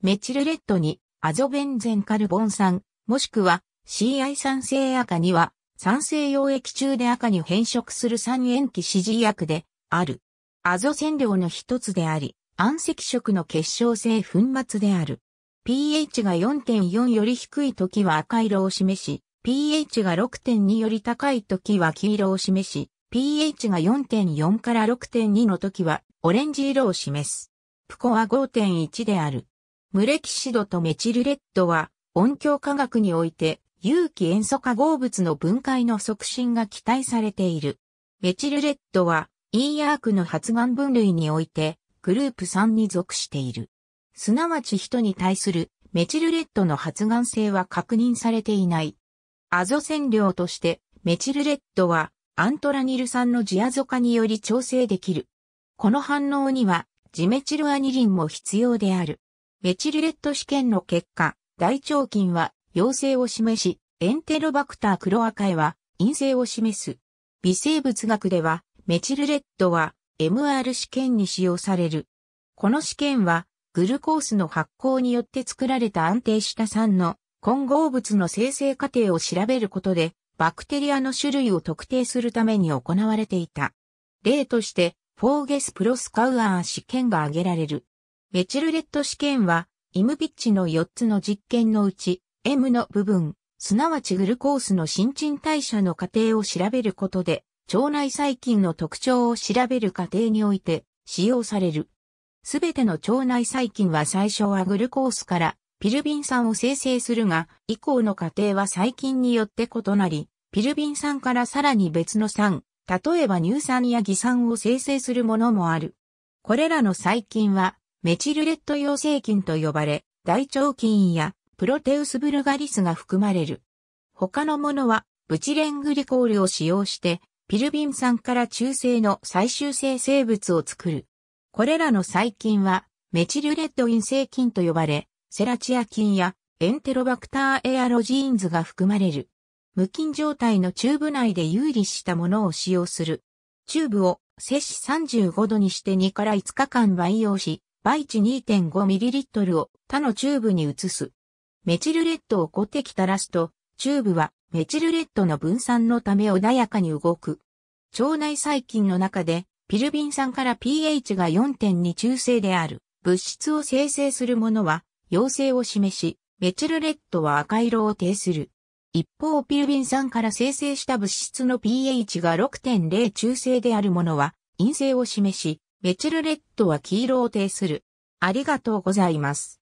メチルレッドにアゾベンゼンカルボン酸、もしくは CI 酸性赤には酸性溶液中で赤に変色する酸塩基指示薬である。アゾ染料の一つであり、暗赤色の結晶性粉末である。pH が4.4より低い時は赤色を示し、pH が6.2より高い時は黄色を示し、pH が4.4から6.2の時はオレンジ色を示す。プコは5.1である。ムレキシドとメチルレッドは、音響科学において、有機塩素化合物の分解の促進が期待されている。メチルレッドは、イーヤークの発がん分類において、グループ3に属している。すなわち人に対するメチルレッドの発がん性は確認されていない。アゾ染料としてメチルレッドはアントラニル酸のジアゾ化により調整できる。この反応にはジメチルアニリンも必要である。メチルレット試験の結果、大腸菌は陽性を示し、エンテロバクタークロアカエは陰性を示す。微生物学では、メチルレットは MR 試験に使用される。この試験は、グルコースの発酵によって作られた安定した酸の混合物の生成過程を調べることで、バクテリアの種類を特定するために行われていた。例として、フォーゲスプロスカウアー試験が挙げられる。メチルレット試験は、イムピッチの4つの実験のうち、M の部分、すなわちグルコースの新陳代謝の過程を調べることで、腸内細菌の特徴を調べる過程において使用される。すべての腸内細菌は最初はグルコースからピルビン酸を生成するが、以降の過程は細菌によって異なり、ピルビン酸からさらに別の酸、例えば乳酸や偽酸を生成するものもある。これらの細菌はメチルレット陽性菌と呼ばれ、大腸菌やプロテウスブルガリスが含まれる。他のものは、ブチレングリコールを使用して、ピルビン酸から中性の最終性生物を作る。これらの細菌は、メチルレッド陰性菌と呼ばれ、セラチア菌やエンテロバクターエアロジーンズが含まれる。無菌状態のチューブ内で有利したものを使用する。チューブを摂氏35度にして2から5日間培養し、イチ 2.5ml を他のチューブに移す。メチルレッドを固定垂らすと、チューブはメチルレッドの分散のため穏やかに動く。腸内細菌の中で、ピルビン酸から pH が4.2中性である物質を生成するものは陽性を示し、メチルレッドは赤色を呈する。一方、ピルビン酸から生成した物質の pH が6.0中性であるものは陰性を示し、メチルレッドは黄色を呈する。ありがとうございます。